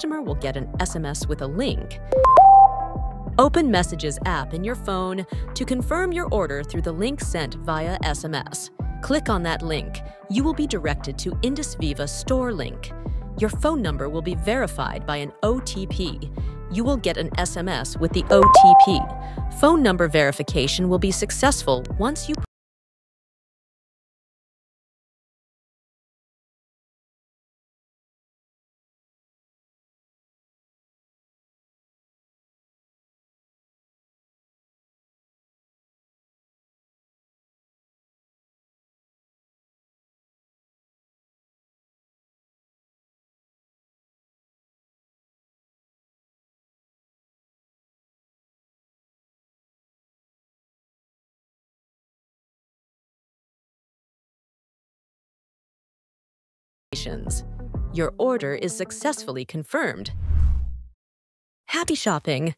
customer will get an SMS with a link. Open Messages app in your phone to confirm your order through the link sent via SMS. Click on that link. You will be directed to IndusViva store link. Your phone number will be verified by an OTP. You will get an SMS with the OTP. Phone number verification will be successful once you Your order is successfully confirmed. Happy shopping!